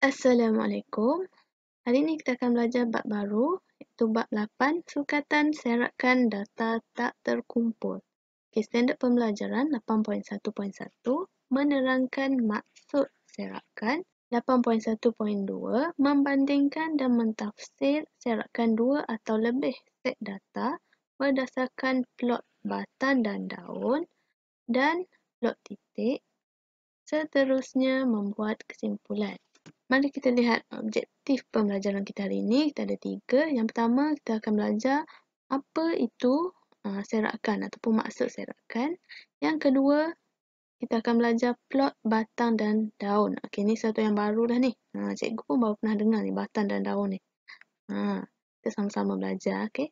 Assalamualaikum. Hari ini kita akan belajar bab baru iaitu bab 8 sukatan serakan data tak terkumpul. Okay, standard pembelajaran 8.1.1 menerangkan maksud serakan 8.1.2 membandingkan dan mentafsir serakan dua atau lebih set data berdasarkan plot batang dan daun dan plot titik seterusnya membuat kesimpulan. Mari kita lihat objektif pembelajaran kita hari ini. Kita ada tiga. Yang pertama, kita akan belajar apa itu uh, serakan ataupun maksud serakan. Yang kedua, kita akan belajar plot batang dan daun. Okey, ni satu yang baru dah ni. Ha, cikgu pun baru pernah dengar ni, batang dan daun ni. Ha, kita sama-sama belajar, okey.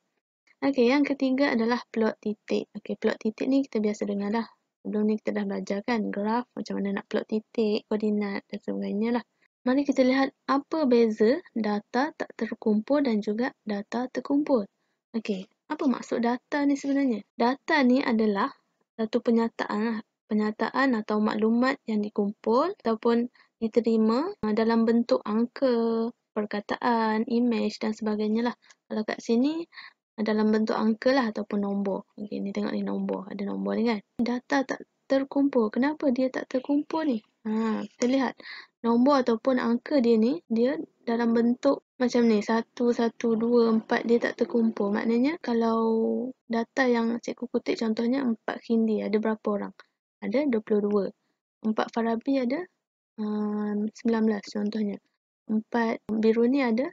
Okey, yang ketiga adalah plot titik. Okey, plot titik ni kita biasa dengar dah. Sebelum ni kita dah belajar kan, graf macam mana nak plot titik, koordinat dan sebagainya lah. Mari kita lihat apa beza data tak terkumpul dan juga data terkumpul. Okey, apa maksud data ni sebenarnya? Data ni adalah satu penyataan lah, penyataan atau maklumat yang dikumpul ataupun diterima eh, dalam bentuk angka, perkataan, imej dan sebagainya lah. Kalau kat sini eh, dalam bentuk angka lah ataupun nombor. Okey, ni tengok ni nombor. Ada nombor ni kan? Data tak terkumpul. Kenapa dia tak terkumpul ni? Ha, kita lihat nombor ataupun angka dia ni, dia dalam bentuk macam ni, 1, 1, 2, 4, dia tak terkumpul. Maknanya kalau data yang cikgu kutip contohnya 4 Hindi ada berapa orang? Ada 22. 4 Farabi ada um, ehm, 19 contohnya. 4 biru ni ada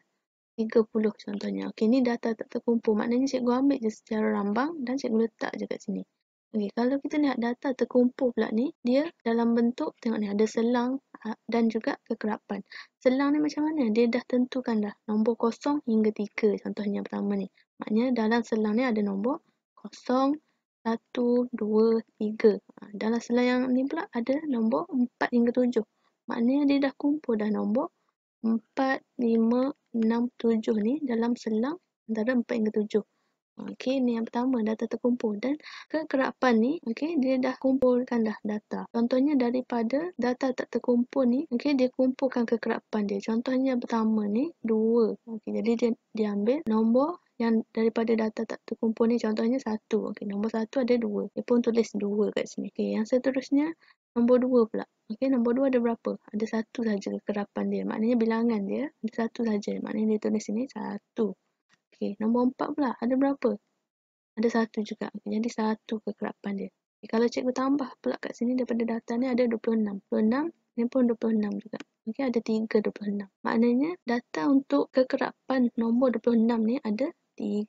30 contohnya. Okey, ni data tak terkumpul. Maknanya cikgu ambil je secara rambang dan cikgu letak je kat sini. Okey, kalau kita lihat data terkumpul pula ni, dia dalam bentuk, tengok ni, ada selang, dan juga kekerapan. Selang ni macam mana? Dia dah tentukan dah nombor kosong hingga tiga. Contohnya pertama ni. Maknanya dalam selang ni ada nombor kosong, satu, dua, tiga. Ha, dalam selang yang ni pula ada nombor empat hingga tujuh. Maknanya dia dah kumpul dah nombor empat, lima, enam, tujuh ni dalam selang antara empat hingga tujuh. Okey, ni yang pertama data terkumpul dan kekerapan ni, okey, dia dah kumpulkan dah data. Contohnya daripada data tak terkumpul ni, okey, dia kumpulkan kekerapan dia. Contohnya yang pertama ni, dua. Okey, jadi dia ambil nombor yang daripada data tak terkumpul ni contohnya satu. Okey, nombor satu ada dua. Dia pun tulis dua kat sini. Okey, yang seterusnya nombor dua pula. Okey, nombor dua ada berapa? Ada satu saja kekerapan dia. Maknanya bilangan dia ada satu saja. Maknanya dia tulis sini satu. Okey, nombor empat pula ada berapa? Ada satu juga. Jadi satu kekerapan dia. Okay, kalau cikgu tambah pula kat sini daripada data ni ada 26. 26, ini pun 26 juga. Okey, ada 3 26. Maknanya data untuk kekerapan nombor 26 ni ada 3.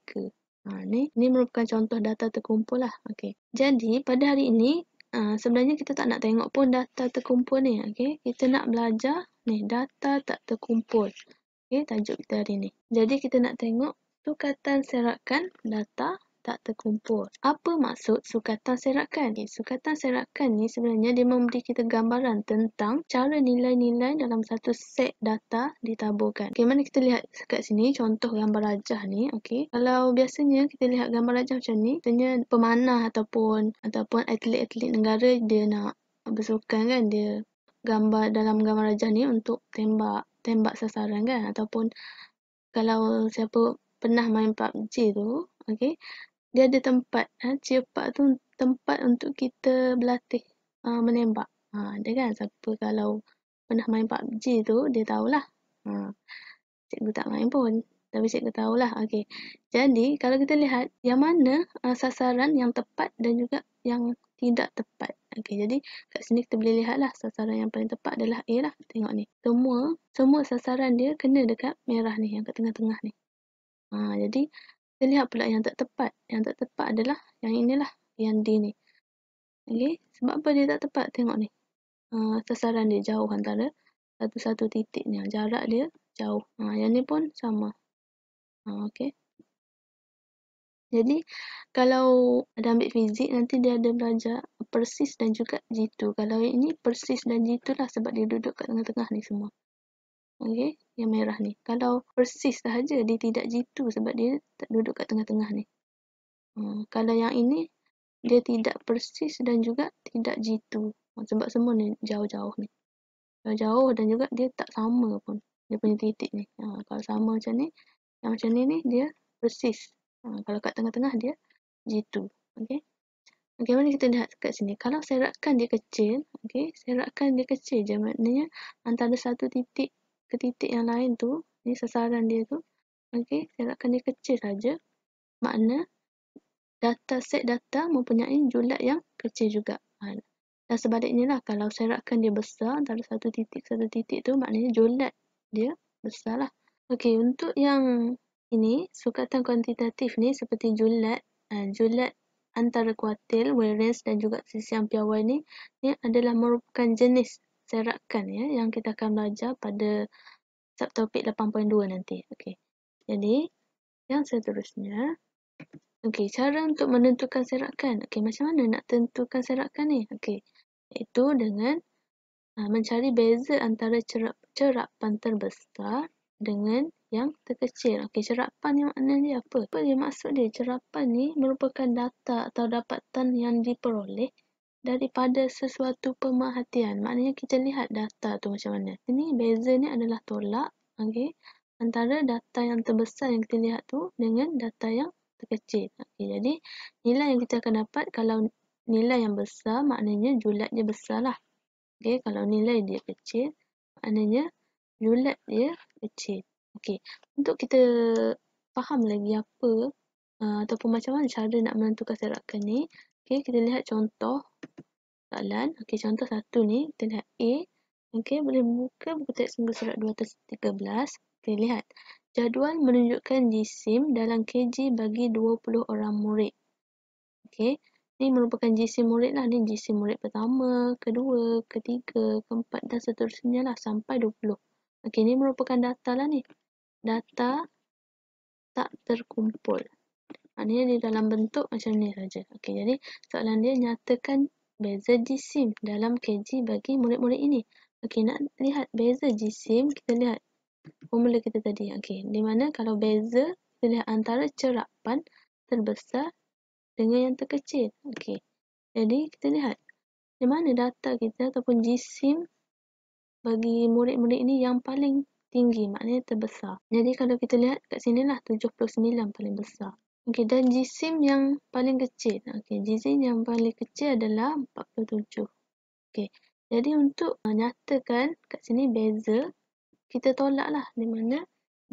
Ha, ni, ni merupakan contoh data terkumpul lah. Okey, jadi pada hari ini Uh, sebenarnya kita tak nak tengok pun data terkumpul ni. Okay? Kita nak belajar ni data tak terkumpul. Okay, tajuk kita hari ni. Jadi kita nak tengok Sukatan serakan data tak terkumpul. Apa maksud sukatan serakan? ni? sukatan serakan ni sebenarnya dia memberi kita gambaran tentang cara nilai-nilai dalam satu set data ditaburkan. Okay, mana kita lihat kat sini contoh gambar rajah ni. Okay. Kalau biasanya kita lihat gambar rajah macam ni, tentunya pemanah ataupun ataupun atlet-atlet negara dia nak bersukan kan dia gambar dalam gambar rajah ni untuk tembak tembak sasaran kan ataupun kalau siapa pernah main PUBG tu, okey, dia ada tempat, ha, eh, cheer tu tempat untuk kita berlatih uh, menembak. Ha, ada kan siapa kalau pernah main PUBG tu, dia tahulah. Ha, cikgu tak main pun. Tapi cikgu tahulah. Okey. Jadi, kalau kita lihat yang mana uh, sasaran yang tepat dan juga yang tidak tepat. Okey, jadi kat sini kita boleh lihatlah sasaran yang paling tepat adalah A lah. Tengok ni. Semua semua sasaran dia kena dekat merah ni yang kat tengah-tengah ni. Ha, jadi, kita lihat pula yang tak tepat. Yang tak tepat adalah yang inilah, yang D ni. Okay, sebab apa dia tak tepat? Tengok ni. Ha, sasaran dia jauh antara satu-satu titik ni. Ha, jarak dia jauh. Ha, yang ni pun sama. Ha, Okey. Jadi, kalau ada ambil fizik, nanti dia ada belajar persis dan juga jitu. Kalau yang ini persis dan jitu lah sebab dia duduk kat tengah-tengah ni semua. Okey, yang merah ni. Kalau persis sahaja dia tidak jitu sebab dia tak duduk kat tengah-tengah ni. Hmm, kalau yang ini dia tidak persis dan juga tidak jitu. Hmm, sebab semua ni jauh-jauh ni. Jauh-jauh dan juga dia tak sama pun. Dia punya titik ni. Ha, kalau sama macam ni, yang macam ni ni dia persis. Ha, kalau kat tengah-tengah dia jitu. Okey. Okey, mana kita lihat kat sini. Kalau serakan dia kecil, okey, serakan dia kecil je maknanya antara satu titik ke titik yang lain tu, ni sasaran dia tu, okey, saya nak kena kecil saja. Makna data set data mempunyai julat yang kecil juga. Ha, dan sebaliknya lah, kalau serakan dia besar antara satu titik satu titik tu, maknanya julat dia besar lah. Okey, untuk yang ini, sukatan kuantitatif ni seperti julat, ha, julat antara kuartil, variance dan juga sisi ampiawai ni, ni adalah merupakan jenis serakan ya yang kita akan belajar pada subtopik 8.2 nanti. Okey. Jadi yang seterusnya okey cara untuk menentukan serakan. Okey macam mana nak tentukan serakan ni? Okey. Itu dengan uh, mencari beza antara cerap cerapan terbesar dengan yang terkecil. Okey, cerapan ni makna dia apa? Apa dia maksud dia? Cerapan ni merupakan data atau dapatan yang diperoleh daripada sesuatu pemerhatian. Maknanya kita lihat data tu macam mana. Ini beza ni adalah tolak okay, antara data yang terbesar yang kita lihat tu dengan data yang terkecil. Okay, jadi nilai yang kita akan dapat kalau nilai yang besar maknanya julat dia besar lah. Okay, kalau nilai dia kecil maknanya julat dia kecil. Okay. Untuk kita faham lagi apa uh, ataupun macam mana cara nak menentukan serakan ni, okay, kita lihat contoh soalan. Okey, contoh satu ni, kita lihat A. Okey, boleh buka buku teks muka surat 213. Okey, lihat. Jadual menunjukkan jisim dalam KG bagi 20 orang murid. Okey, ni merupakan jisim murid lah. ni jisim murid pertama, kedua, ketiga, keempat dan seterusnya lah sampai 20. Okey, ni merupakan data lah ni. Data tak terkumpul. Ini di dalam bentuk macam ni saja. Okey, jadi soalan dia nyatakan beza jisim dalam kg bagi murid-murid ini. Okey, nak lihat beza jisim, kita lihat formula kita tadi. Okey, di mana kalau beza, kita lihat antara cerapan terbesar dengan yang terkecil. Okey, jadi kita lihat di mana data kita ataupun jisim bagi murid-murid ini yang paling tinggi, maknanya terbesar. Jadi kalau kita lihat kat sini sinilah 79 paling besar. Okey, dan jisim yang paling kecil. Okey, jisim yang paling kecil adalah 47. Okey. Jadi untuk uh, nyatakan kat sini beza, kita tolaklah di mana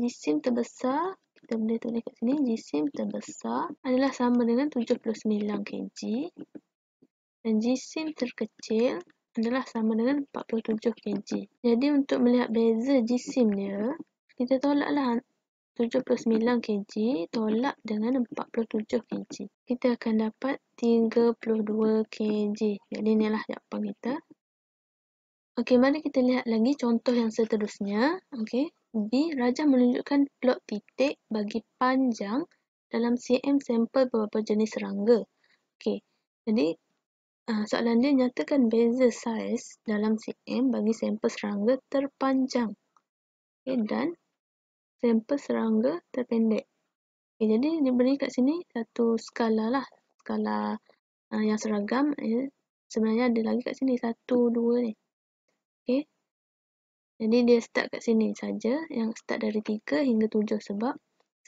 jisim terbesar kita boleh tulis kat sini jisim terbesar adalah sama dengan 79 kg dan jisim terkecil adalah sama dengan 47 kg. Jadi untuk melihat beza jisimnya, kita tolaklah 79 kg tolak dengan 47 kg. Kita akan dapat 32 kg. Jadi inilah jawapan kita. Okey, mari kita lihat lagi contoh yang seterusnya. Okey, B. Rajah menunjukkan plot titik bagi panjang dalam CM sampel beberapa jenis serangga. Okey, jadi ah, soalan dia nyatakan beza size dalam CM bagi sampel serangga terpanjang. Okey dan sampel serangga terpendek. Okay, jadi diberi kat sini satu skala lah. Skala uh, yang seragam. Eh. Sebenarnya ada lagi kat sini. Satu, dua ni. Okay. Jadi dia start kat sini saja Yang start dari tiga hingga tujuh sebab.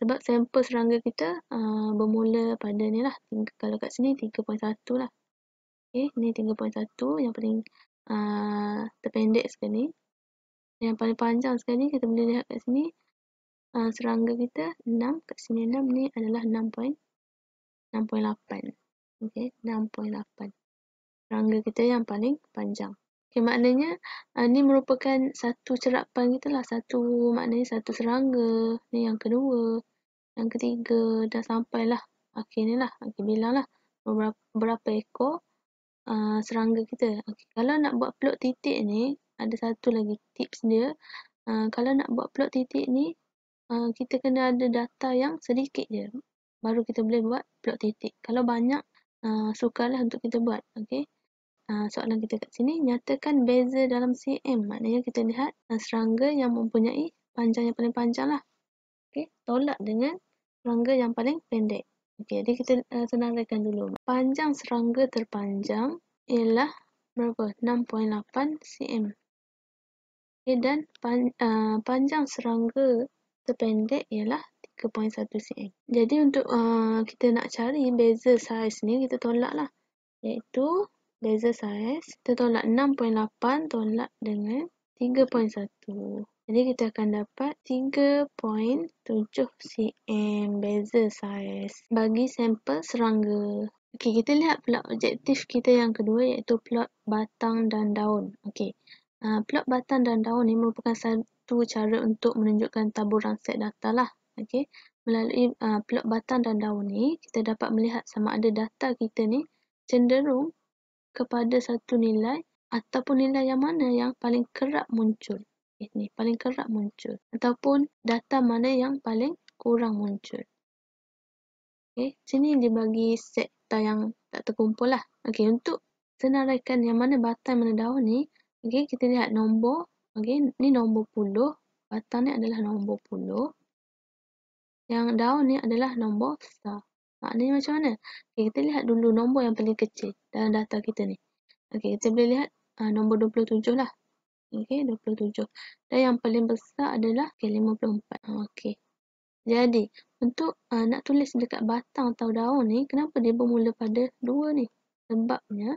Sebab sampel serangga kita uh, bermula pada ni lah. Kalau kat sini 3.1 lah. Okay. Ni 3.1 yang paling uh, terpendek sekali. Yang paling panjang sekali kita boleh lihat kat sini. Ah, serangga kita 6 kat sini 6 ni adalah 6.6.8 okey 6.8 serangga kita yang paling panjang okey maknanya uh, ni merupakan satu cerapan kita lah satu maknanya satu serangga ni yang kedua yang ketiga dah sampailah akhirnya lah akhir lah, bilanglah berapa, berapa ekor uh, serangga kita okey kalau nak buat plot titik ni ada satu lagi tips dia uh, kalau nak buat plot titik ni Ah, kita kena ada data yang sedikit je baru kita boleh buat plot titik kalau banyak uh, sukarlah untuk kita buat okey uh, soalan kita kat sini nyatakan beza dalam cm maknanya kita lihat uh, serangga yang mempunyai panjang yang paling lah. okey tolak dengan serangga yang paling pendek okey jadi kita uh, senaraikan dulu panjang serangga terpanjang ialah berapa 6.8 cm okay, dan pan, uh, panjang serangga terpendek ialah 3.1 cm. Jadi untuk uh, kita nak cari beza saiz ni kita tolaklah iaitu beza saiz kita tolak 6.8 tolak dengan 3.1. Jadi kita akan dapat 3.7 cm beza saiz bagi sampel serangga. Okey, kita lihat pula objektif kita yang kedua iaitu plot batang dan daun. Okey. Uh, plot batang dan daun ni merupakan satu cara untuk menunjukkan taburan set data lah. okay? melalui uh, ah, plot batang dan daun ni, kita dapat melihat sama ada data kita ni cenderung kepada satu nilai ataupun nilai yang mana yang paling kerap muncul. Ini eh, paling kerap muncul ataupun data mana yang paling kurang muncul. Okay, sini dia bagi set data yang tak terkumpul lah. okay? untuk senaraikan yang mana batang mana daun ni, okey kita lihat nombor Okey, ni nombor puluh. Batang ni adalah nombor puluh. Yang daun ni adalah nombor star. Maknanya ha, macam mana? Okay, kita lihat dulu nombor yang paling kecil dalam data kita ni. Okey, kita boleh lihat uh, nombor 27 lah. Okey, 27. Dan yang paling besar adalah okay, 54. Ha, okey. Jadi, untuk uh, nak tulis dekat batang atau daun ni, kenapa dia bermula pada dua ni? Sebabnya,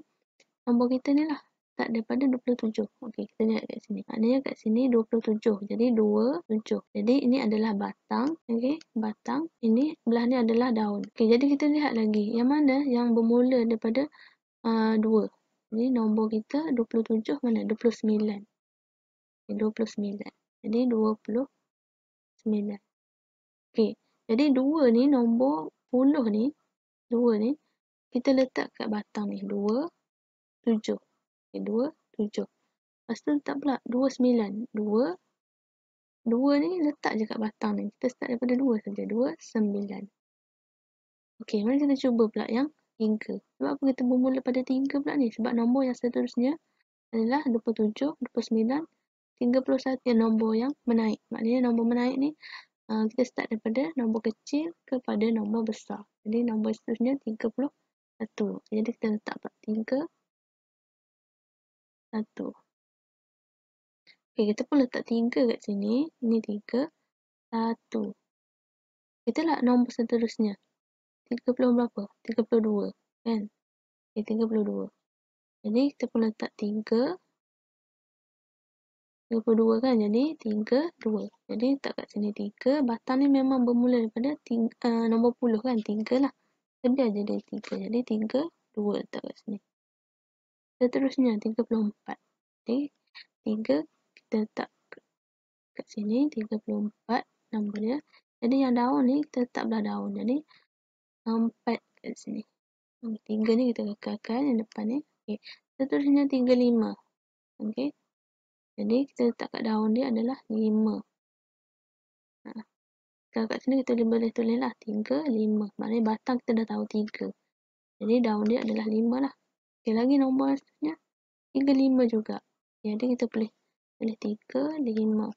nombor kita ni lah start daripada 27. Okey, kita lihat kat sini. Maknanya kat sini 27. Jadi 27. Jadi ini adalah batang. Okey, batang. Ini belah ni adalah daun. Okey, jadi kita lihat lagi. Yang mana yang bermula daripada uh, 2. Jadi nombor kita 27 mana? 29. Okay, 29. Jadi 29. Okey, jadi dua ni nombor puluh ni. dua ni. Kita letak kat batang ni. dua tujuh. Okay, 2, 7. Lepas tu letak pula dua, 9. 2, 2 ni letak je kat batang ni. Kita start daripada dua saja. Dua sembilan. Okay, mari kita cuba pula yang tiga. Sebab apa kita bermula pada tiga pula ni? Sebab nombor yang seterusnya adalah dua dua puluh puluh tujuh, sembilan. Tiga puluh satu yang nombor yang menaik. Maknanya nombor menaik ni uh, kita start daripada nombor kecil kepada nombor besar. Jadi nombor seterusnya tiga puluh satu. Jadi kita letak pula tiga satu. Okay, kita pun letak tiga kat sini. Ini tiga, satu. Kita lah nombor seterusnya. Tiga puluh berapa? Tiga puluh dua. Kan? Okay, tiga puluh dua. Jadi kita pun letak tiga. Tiga puluh dua kan? Jadi tiga, dua. Jadi letak kat sini tiga. Batang ni memang bermula daripada tiga, uh, eh, nombor puluh kan? Tiga lah. Kita biar jadi tiga. Jadi tiga, dua letak kat sini seterusnya 34 okey 3 kita tak kat sini 34 nama dia jadi yang daun ni kita tak belah daun jadi 4 kat sini Tiga ni kita kekalkan yang depan ni okey seterusnya 35 okey jadi kita letak kat daun dia adalah 5 ha. kat sini kita boleh tulis lah 3, 5. Maknanya batang kita dah tahu 3. Jadi daun dia adalah 5 lah. Okay, lagi nombor seterusnya. 3, lima juga. Ya, jadi kita boleh pilih tiga, 5.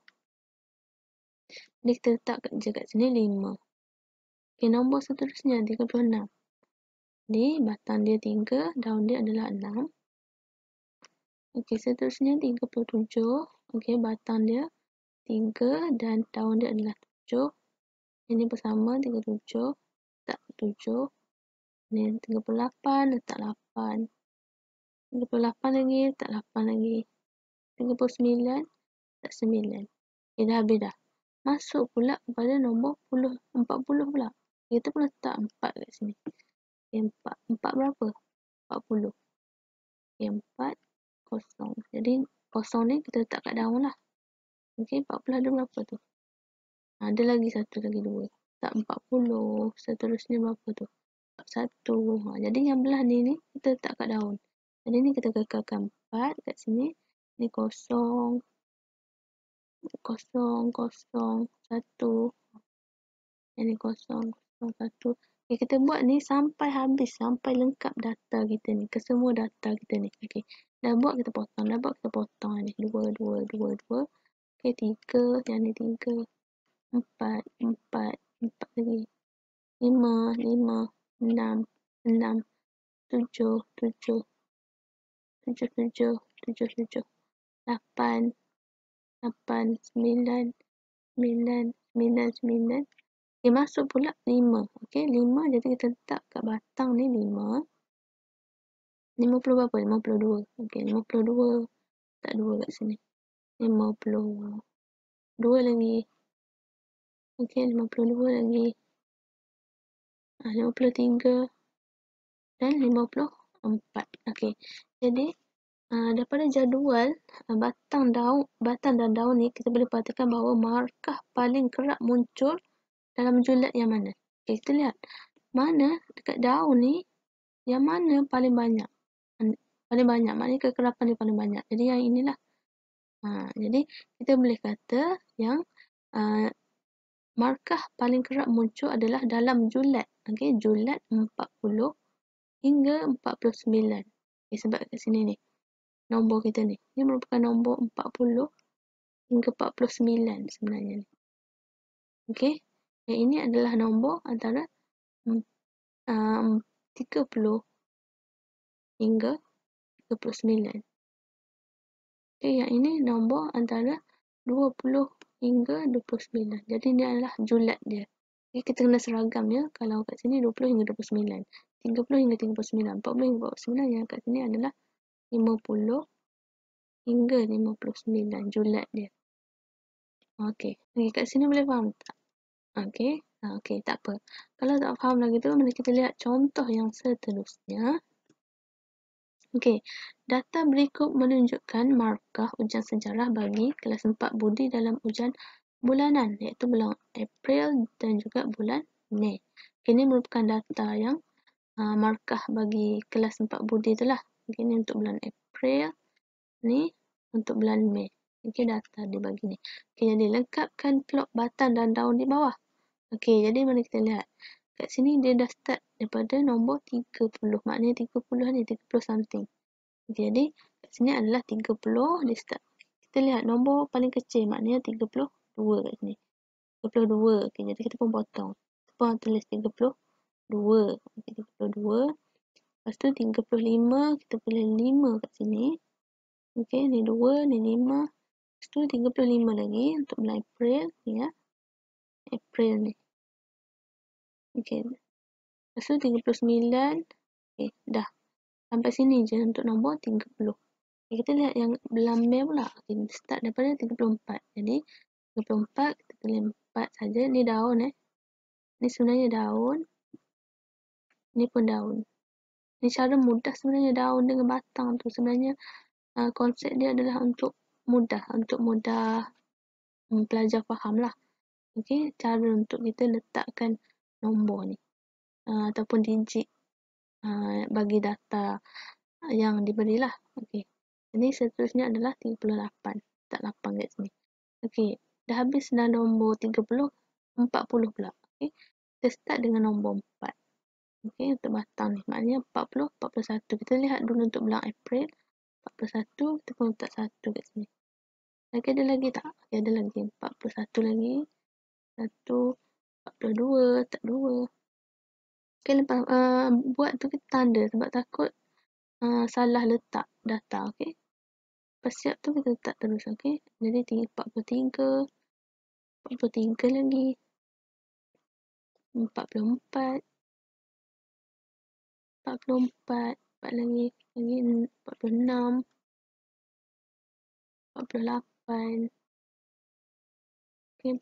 Jadi kita letak kat, je kat sini lima. Okay, nombor seterusnya tiga puluh enam. Jadi batang dia tiga, daun dia adalah enam. Okey, seterusnya tiga puluh tujuh. Okey, batang dia tiga dan daun dia adalah tujuh. Ini bersama tiga tujuh. letak 7. Ini lapan, letak lapan. 28 lagi, tak 8 lagi. 39, tak 9. Okay, eh, dah habis dah. Masuk pula pada nombor 10, 40 pula. Kita pun letak 4 kat sini. Okay, 4, 4 berapa? 40. Okay, 4, kosong. Jadi, kosong ni kita letak kat daun lah. Okay, 40 ada berapa tu? Ada lagi satu lagi dua. Tak 40. Seterusnya berapa tu? 41. Ha, jadi, yang belah ni, ni kita letak kat daun. Jadi ni kita kekalkan 4 kat sini. Ni kosong. Kosong, kosong, satu. Ini kosong, kosong, satu. Okay, eh, kita buat ni sampai habis, sampai lengkap data kita ni. Kesemua data kita ni. Okay. Dah buat kita potong, dah buat kita potong ni. Dua, dua, dua, dua. Okay, tiga, yang ni tiga. Empat, empat, empat lagi. Lima, lima, enam, enam. Tujuh, tujuh, tujuh tujuh tujuh tujuh lapan lapan sembilan sembilan sembilan sembilan dia masuk pula lima okey lima jadi kita letak kat batang ni lima lima puluh berapa lima puluh dua okey lima puluh dua tak dua kat sini lima puluh dua lagi okey lima puluh dua lagi ah, lima puluh tiga dan lima puluh empat okey jadi Ah, daripada jadual ah, batang daun batang dan daun ni kita boleh perhatikan bahawa markah paling kerap muncul dalam julat yang mana. Okay, kita lihat mana dekat daun ni yang mana paling banyak. Paling banyak maknanya kekerapan dia paling banyak. Jadi yang inilah. Ha, jadi kita boleh kata yang uh, markah paling kerap muncul adalah dalam julat. Okay, julat 40 hingga 49. Okay, sebab kat sini ni nombor kita ni. Ini merupakan nombor 40 hingga 49 sebenarnya ni. Okey. Yang ini adalah nombor antara um, 30 ah, hingga 39. Okey, yang ini nombor antara 20 hingga 29. Jadi ini adalah julat dia. Okay, kita kena seragam ya. Kalau kat sini 20 hingga 29. 30 hingga 39. 40 hingga 49 yang kat sini adalah 50 hingga 59 Julat dia. Okey. Okay, kat sini boleh faham tak? Okey. Ha, Okey, tak apa. Kalau tak faham lagi tu, mana kita lihat contoh yang seterusnya. Okey, data berikut menunjukkan markah ujian sejarah bagi kelas 4 budi dalam ujian bulanan iaitu bulan April dan juga bulan Mei. Ini merupakan data yang uh, markah bagi kelas 4 budi itulah. Begini untuk bulan April. Ni untuk bulan Mei. Okey, data dia bagi ni. Okey, jadi lengkapkan plot batang dan daun di bawah. Okey, jadi mana kita lihat. Kat sini dia dah start daripada nombor 30. Maknanya 30 ni, 30 something. Okey, jadi kat sini adalah 30 dia start. Kita lihat nombor paling kecil maknanya 32 kat sini. 32. Okey, jadi kita pun potong. Kita pun tulis 32. Okey, 32. Lepas tu 35 kita pilih 5 kat sini. Okey, ni 2, ni 5. Lepas tu 35 lagi untuk bulan April ya. April ni. Okey. Lepas tu 39. Okey, dah. Sampai sini je untuk nombor 30. Okay, kita lihat yang bulan Mei pula. Okey, start daripada 34. Jadi 34 kita pilih 4 saja. Ni daun eh. Ni sebenarnya daun. Ni pun daun. Ini cara mudah sebenarnya daun dengan batang tu sebenarnya uh, konsep dia adalah untuk mudah untuk mudah um, pelajar faham lah. Okey, cara untuk kita letakkan nombor ni uh, ataupun digit uh, bagi data yang diberilah. Okey. Ini seterusnya adalah 38. Tak 8 kat sini. Okey, dah habis dah nombor 30, 40 pula. Okey. Kita start dengan nombor 4. Okey, untuk batang ni. Maknanya 40, 41. Kita lihat dulu untuk bulan April. 41, kita pun letak 1 kat sini. Lagi ada lagi tak? Okay, ada lagi. 41 lagi. 1, 42, tak 2. Okey, lepas uh, buat tu kita tanda sebab takut uh, salah letak data. Okey. Lepas siap tu kita letak terus. Okey. Jadi tinggi 43. 43 lagi. 44. 44 lagi lagi 46 48 lagi 49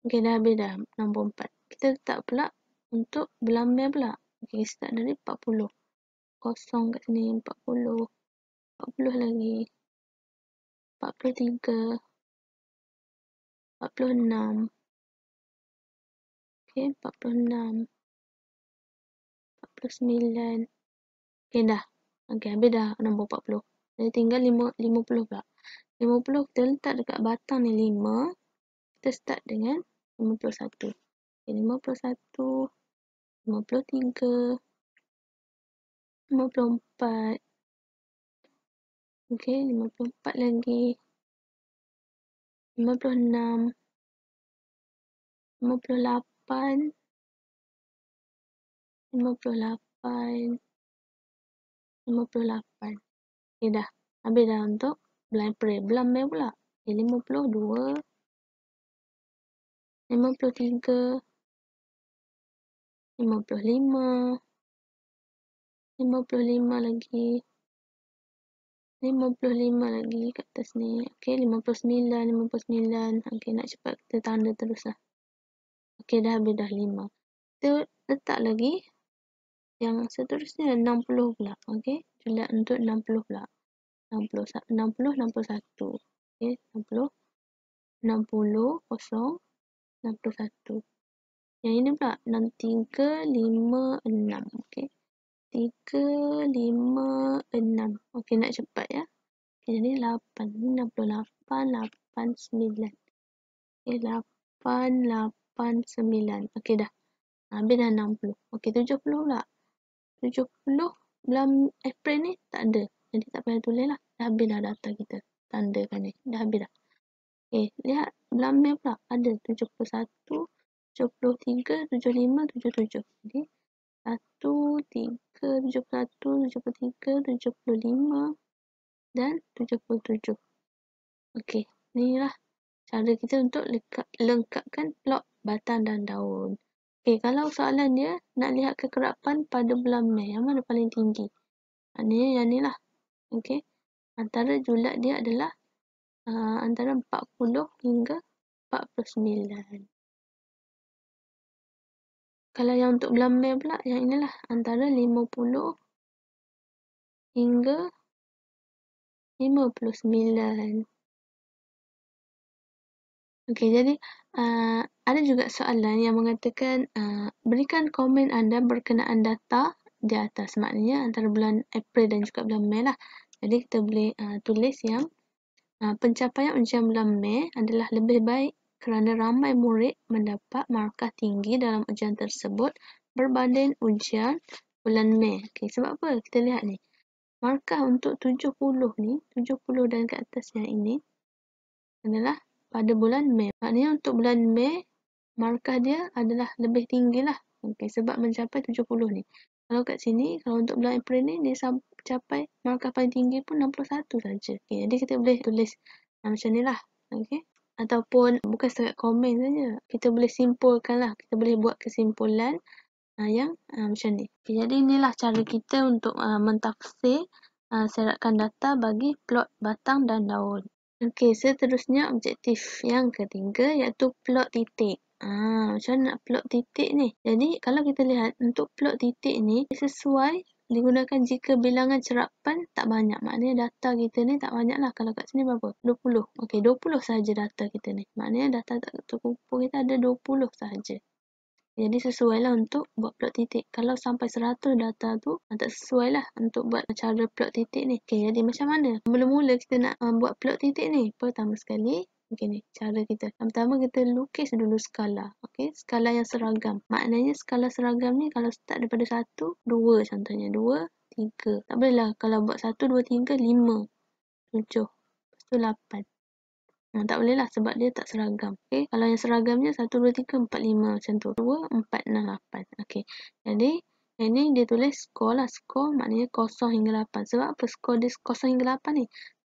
okey dah habis dah 64 kita letak pula untuk belambil pula Okay, start dari 40 kosong kat sini 40 40 lagi 43 46 Okay, 46. 49. Okay, dah. Okay, habis dah nombor 40. Jadi tinggal 5, 50 pula. 50 kita letak dekat batang ni 5. Kita start dengan 51. Okay, 51. 53. 54. Okay, 54 lagi. 56. 58. Okay, dah. Habis dah untuk blind prey. Belum main pula. Okay, 52. 53. 55. 55 lagi. 55 lagi kat atas ni. Okay, 59. 59. Okay, nak cepat kita tanda terus lah. Okey, dah habis dah 5. Kita letak lagi yang seterusnya 60 pula. Okey, jelat untuk 60 pula. 60, 60 61. Okey, 60. 60, kosong, 61. Yang ini pula, 6, 3, 5, 6. Okey. 3, 5, 6. Okey, nak cepat ya. Okay, jadi 8. 68, 8, 9. Okey, 8, 8. 8, 9. Okey dah. Habis dah 60. Okey, 70 pula. 70 bulan April ni tak ada. Jadi tak payah tulis lah. Dah habis dah data kita. Tandakan ni. Dah habis dah. Okey, lihat bulan Mei pula. Ada 71, 73, 75, 77. Jadi, 1, 3, 71, 73, 75, 77. Dan 77. Okey. Inilah cara kita untuk lengkapkan plot batang dan daun. Okey, kalau soalan dia nak lihat kekerapan pada bulan Mei, yang mana paling tinggi? Maknanya yang ni lah. Okey, antara julat dia adalah uh, antara 40 hingga 49. Kalau yang untuk bulan Mei pula, yang inilah antara 50 hingga 59. Okey, jadi uh, ada juga soalan yang mengatakan uh, berikan komen anda berkenaan data di atas. Maknanya antara bulan April dan juga bulan Mei lah. Jadi kita boleh uh, tulis yang uh, pencapaian ujian bulan Mei adalah lebih baik kerana ramai murid mendapat markah tinggi dalam ujian tersebut berbanding ujian bulan Mei. Okey, sebab apa? Kita lihat ni. Markah untuk 70 ni, 70 dan ke atasnya ini adalah pada bulan Mei. Maknanya untuk bulan Mei, markah dia adalah lebih tinggi lah. Okay, sebab mencapai 70 ni. Kalau kat sini, kalau untuk bulan April ni, dia capai markah paling tinggi pun 61 saja. Okay, jadi kita boleh tulis nah, macam ni lah. Okay. Ataupun bukan setakat komen saja. Kita boleh simpulkan lah. Kita boleh buat kesimpulan uh, yang uh, macam ni. Okay, jadi inilah cara kita untuk uh, mentafsir uh, serapkan data bagi plot batang dan daun. Okey, seterusnya objektif yang ketiga iaitu plot titik. Ah, macam mana nak plot titik ni? Jadi, kalau kita lihat untuk plot titik ni sesuai digunakan jika bilangan cerapan tak banyak. Maknanya data kita ni tak banyak lah. Kalau kat sini berapa? 20. Okey, 20 sahaja data kita ni. Maknanya data tak terkumpul kita ada 20 sahaja. Jadi sesuailah untuk buat plot titik. Kalau sampai 100 data tu, ah, tak sesuailah untuk buat cara plot titik ni. Okay, jadi macam mana? Mula-mula kita nak um, buat plot titik ni. Pertama sekali, begini okay, cara kita. Yang pertama kita lukis dulu skala. Okey, skala yang seragam. Maknanya skala seragam ni kalau start daripada 1, 2 contohnya. 2, 3. Tak bolehlah kalau buat 1, 2, 3, 5, 7, lepas 8. Ha, tak boleh lah sebab dia tak seragam. Okay. Kalau yang seragamnya 1, 2, 3, 4, 5 macam tu. 2, 4, 6, 8. Okay. Jadi, yang ni dia tulis skor lah. Skor maknanya kosong hingga 8. Sebab apa skor dia 0 hingga 8 ni?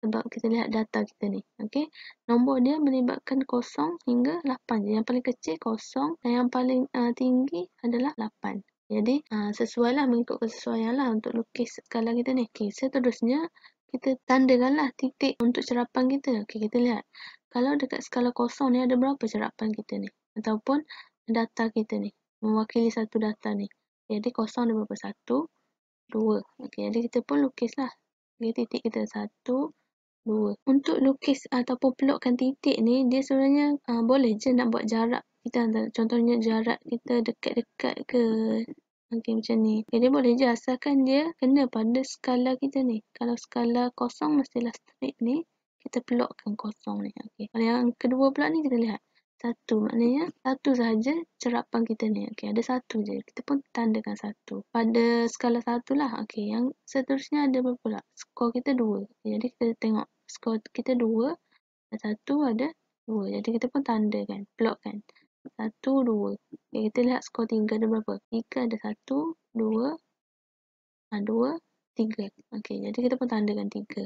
Sebab kita lihat data kita ni. Okay. Nombor dia melibatkan kosong hingga 8 je. Yang paling kecil kosong, dan yang paling uh, tinggi adalah 8. Jadi, uh, sesuai lah mengikut kesesuaian lah untuk lukis skala kita ni. Okay. Seterusnya, kita tandakanlah titik untuk cerapan kita. Okey, kita lihat. Kalau dekat skala kosong ni ada berapa cerapan kita ni? Ataupun data kita ni. Mewakili satu data ni. Jadi kosong ada berapa? Satu, dua. Okey, jadi kita pun lukislah. Okay, titik kita satu, dua. Untuk lukis ataupun pelukkan titik ni, dia sebenarnya uh, boleh je nak buat jarak kita. Contohnya jarak kita dekat-dekat ke Okey macam ni. Okay, boleh je asalkan dia kena pada skala kita ni. Kalau skala kosong mestilah straight ni. Kita pelokkan kosong ni. Okey. Kalau yang kedua pula ni kita lihat. Satu maknanya satu sahaja cerapan kita ni. Okey ada satu je. Kita pun tandakan satu. Pada skala satu lah. Okey yang seterusnya ada berapa pula? Skor kita dua. Jadi kita tengok skor kita dua. Ada Satu ada dua. Jadi kita pun tandakan. Pelokkan satu, dua. Okay, kita lihat skor tiga ada berapa. Tiga ada satu, dua, ha, dua, tiga. Okey, jadi kita pun tandakan tiga.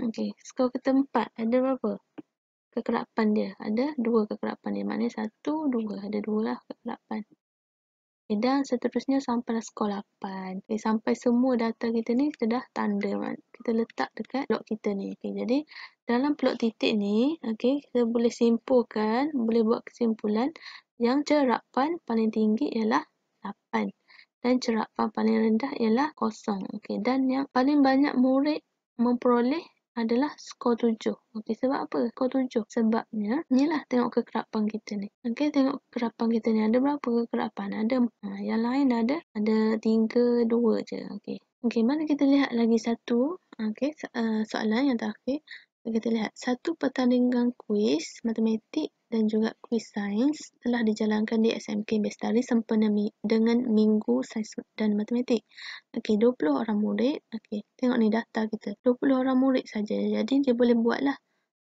Okey, skor keempat ada berapa? Kekerapan dia. Ada dua kekerapan dia. Maknanya satu, dua. Ada dua lah kekerapan. Okay, eh, dan seterusnya sampai skor lapan. Okay, eh, sampai semua data kita ni kita dah tanda. Kita letak dekat log kita ni. Okay, jadi dalam plot titik ni, okay kita boleh simpulkan, boleh buat kesimpulan yang cerapan paling tinggi ialah 8 dan cerapan paling rendah ialah 0. Okay dan yang paling banyak murid memperoleh adalah skor 7. Okay sebab apa? Skor 7. Sebabnya, lah tengok kekerapan kita ni. Okay tengok kekerapan kita ni. Ada berapa kekerapan? Ada ha, yang lain ada. Ada 3, 2 je. Okay. Okey, mana kita lihat lagi satu. Okay so, uh, soalan yang terakhir kita lihat satu pertandingan kuis matematik dan juga kuis sains telah dijalankan di SMK Bestari sempena mi- dengan minggu sains dan matematik. Okey, 20 orang murid. Okey, tengok ni data kita. 20 orang murid saja. Jadi dia boleh buatlah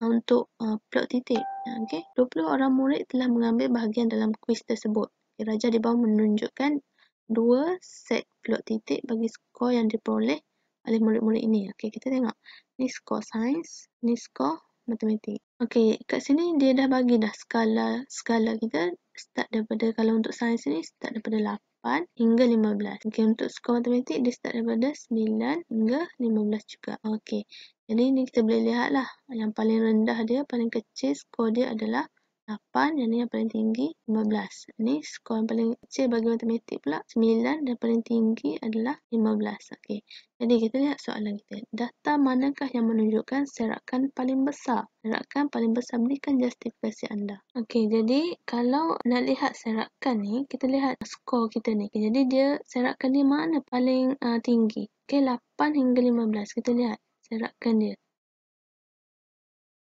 uh, untuk uh, plot titik. Okey, 20 orang murid telah mengambil bahagian dalam kuis tersebut. Okay, Raja di bawah menunjukkan dua set plot titik bagi skor yang diperoleh oleh murid-murid ini. Okey, kita tengok. Ni skor sains, ni skor matematik. Okey, kat sini dia dah bagi dah skala skala kita start daripada kalau untuk sains ni start daripada 8 hingga 15. Okey, untuk skor matematik dia start daripada 9 hingga 15 juga. Okey. Jadi ni kita boleh lihatlah yang paling rendah dia paling kecil skor dia adalah 8 yang ni yang paling tinggi 15. Ni skor yang paling kecil bagi matematik pula 9 dan paling tinggi adalah 15. Okey. Jadi kita lihat soalan kita. Data manakah yang menunjukkan serakan paling besar? Serakan paling besar berikan justifikasi anda. Okey, jadi kalau nak lihat serakan ni, kita lihat skor kita ni. Okay, jadi dia serakan dia mana paling uh, tinggi? Okey, 8 hingga 15. Kita lihat serakan dia.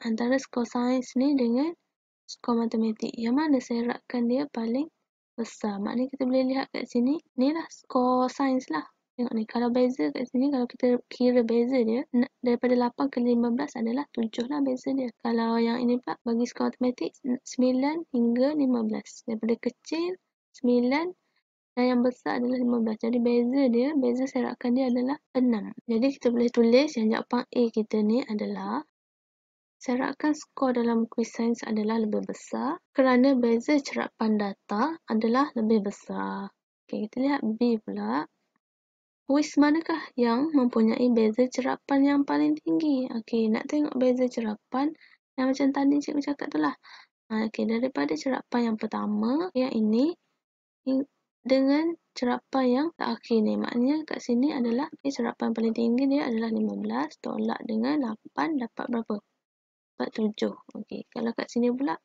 Antara skor sains ni dengan skor matematik. Yang mana saya serakan dia paling besar. Maknanya kita boleh lihat kat sini. Ni lah skor sains lah. Tengok ni. Kalau beza kat sini. Kalau kita kira beza dia. Daripada 8 ke 15 adalah 7 lah beza dia. Kalau yang ini pula bagi skor matematik. 9 hingga 15. Daripada kecil 9. Dan yang besar adalah 15. Jadi beza dia. Beza rakan dia adalah 6. Jadi kita boleh tulis yang jawapan A kita ni adalah. Serakan skor dalam kuis sains adalah lebih besar kerana beza cerapan data adalah lebih besar. Okay, kita lihat B pula. Kuis manakah yang mempunyai beza cerapan yang paling tinggi? Okay nak tengok beza cerapan yang macam tadi cikgu cakap tu lah. Ha, okey, daripada cerapan yang pertama, yang ini, dengan cerapan yang terakhir ni. Maknanya kat sini adalah okay, cerapan paling tinggi dia adalah 15, tolak dengan 8 dapat berapa? dapat 7. Okey, kalau kat sini pula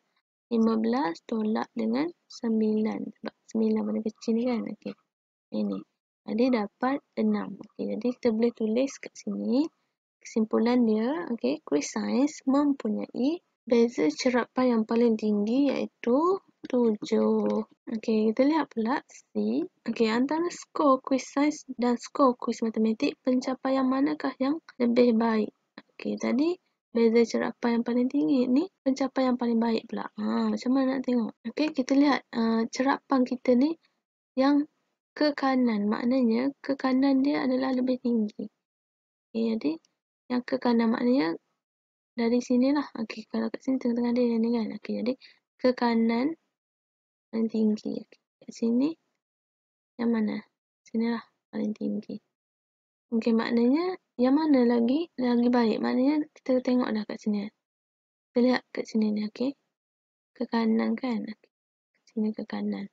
15 tolak dengan 9. Sebab 9 mana kecil ni kan? Okey. Ini. Jadi dapat 6. Okey, jadi kita boleh tulis kat sini kesimpulan dia, okey, quiz science mempunyai beza cerapan yang paling tinggi iaitu 7. Okey, kita lihat pula C. Okey, antara skor quiz science dan skor quiz matematik, pencapaian manakah yang lebih baik? Okey, tadi beza cerapan yang paling tinggi ni pencapaian yang paling baik pula. Ha, macam mana nak tengok? Okey, kita lihat uh, ha, cerapan kita ni yang ke kanan. Maknanya ke kanan dia adalah lebih tinggi. Okey, jadi yang ke kanan maknanya dari sini lah. Okey, kalau kat sini tengah-tengah dia ni kan. Okey, jadi ke kanan paling tinggi. Okay, kat sini yang mana? Sinilah paling tinggi. Okey, maknanya yang mana lagi lagi baik maknanya kita tengok dah kat sini kan? kita lihat kat sini ni okey ke kanan kan kat sini ke kanan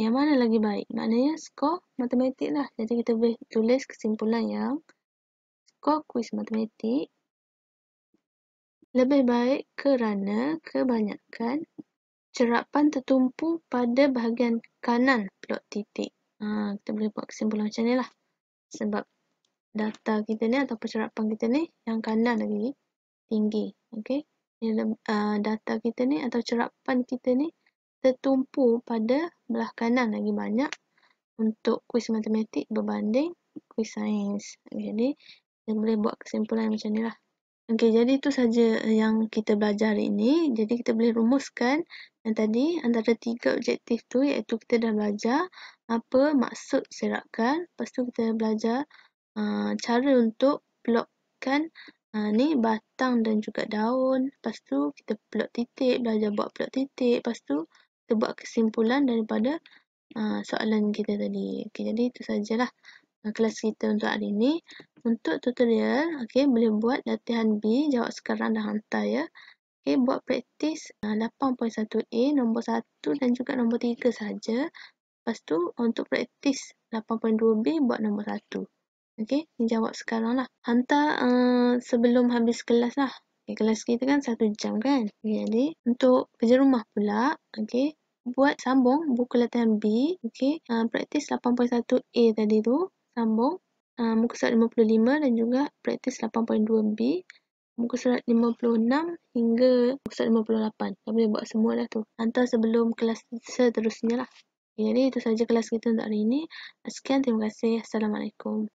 yang mana lagi baik maknanya skor matematik lah jadi kita boleh tulis kesimpulan yang skor kuis matematik lebih baik kerana kebanyakan cerapan tertumpu pada bahagian kanan plot titik ha, kita boleh buat kesimpulan macam ni lah sebab data kita ni atau percerapan kita ni yang kanan lagi tinggi okey uh, ah, data kita ni atau cerapan kita ni tertumpu pada belah kanan lagi banyak untuk kuis matematik berbanding kuis sains jadi kita boleh buat kesimpulan macam ni lah Okey, jadi itu saja yang kita belajar hari ini. Jadi kita boleh rumuskan yang tadi antara tiga objektif tu iaitu kita dah belajar apa maksud serakan. Lepas tu kita belajar Ah, cara untuk plotkan uh, ah, ni batang dan juga daun. Lepas tu kita plot titik, belajar buat plot titik. Lepas tu kita buat kesimpulan daripada uh, soalan kita tadi. Okay, jadi itu sajalah uh, kelas kita untuk hari ini. Untuk tutorial, okay, boleh buat latihan B. Jawab sekarang dah hantar ya. Okay, buat praktis uh, 8.1A, nombor 1 dan juga nombor 3 saja. Lepas tu untuk praktis 8.2B, buat nombor 1. Okay, ni jawab sekarang lah. Hantar uh, sebelum habis kelas lah. Okay, kelas kita kan satu jam kan. Okay, jadi, untuk kerja rumah pula, okay, buat sambung buku latihan B. okay, uh, eh, praktis 8.1A tadi tu. Sambung. Uh, muka surat 55 dan juga praktis 8.2B. Muka surat 56 hingga muka surat 58. Kau boleh buat semua dah tu. Hantar sebelum kelas seterusnya lah. Okay, jadi, itu saja kelas kita untuk hari ini. Sekian, terima kasih. Assalamualaikum.